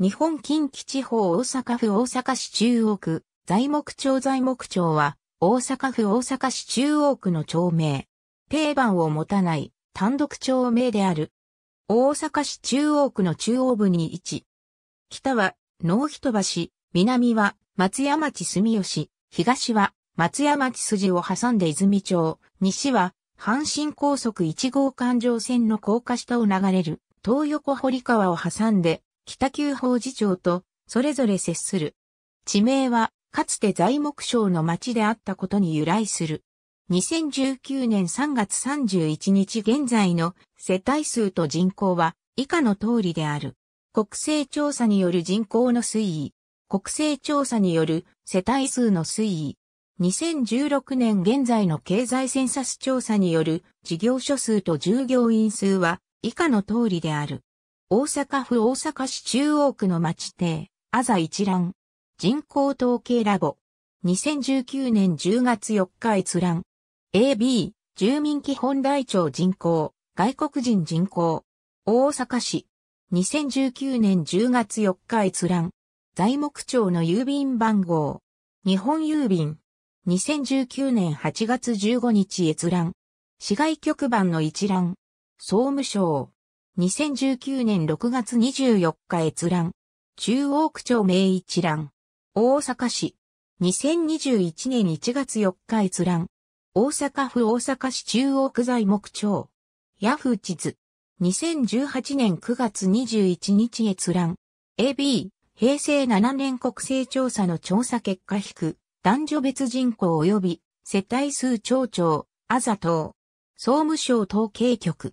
日本近畿地方大阪府大阪市中央区、材木町材木町は、大阪府大阪市中央区の町名。定番を持たない単独町名である。大阪市中央区の中央部に位置。北は、能人橋、南は、松屋町住吉、東は、松屋町筋を挟んで泉町、西は、阪神高速1号環状線の高架下を流れる、東横堀川を挟んで、北九法寺町とそれぞれ接する。地名は、かつて材木商の町であったことに由来する。2019年3月31日現在の世帯数と人口は以下の通りである。国勢調査による人口の推移。国勢調査による世帯数の推移。2016年現在の経済センサス調査による事業所数と従業員数は以下の通りである。大阪府大阪市中央区の町邸、あざ一覧。人口統計ラボ。2019年10月4日閲覧。AB、住民基本台帳人口、外国人人口。大阪市。2019年10月4日閲覧。材木町の郵便番号。日本郵便。2019年8月15日閲覧。市外局番の一覧。総務省。2019年6月24日閲覧。中央区長名一覧。大阪市。2021年1月4日閲覧。大阪府大阪市中央区材木町。ヤフー地図。2018年9月21日閲覧。AB、平成7年国勢調査の調査結果引く、男女別人口及び世帯数町長、あざと総務省統計局。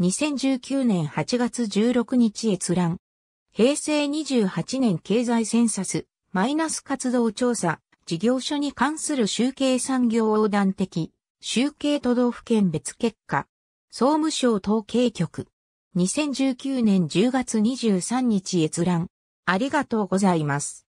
2019年8月16日閲覧。平成28年経済センサス、マイナス活動調査、事業所に関する集計産業横断的、集計都道府県別結果、総務省統計局。2019年10月23日閲覧。ありがとうございます。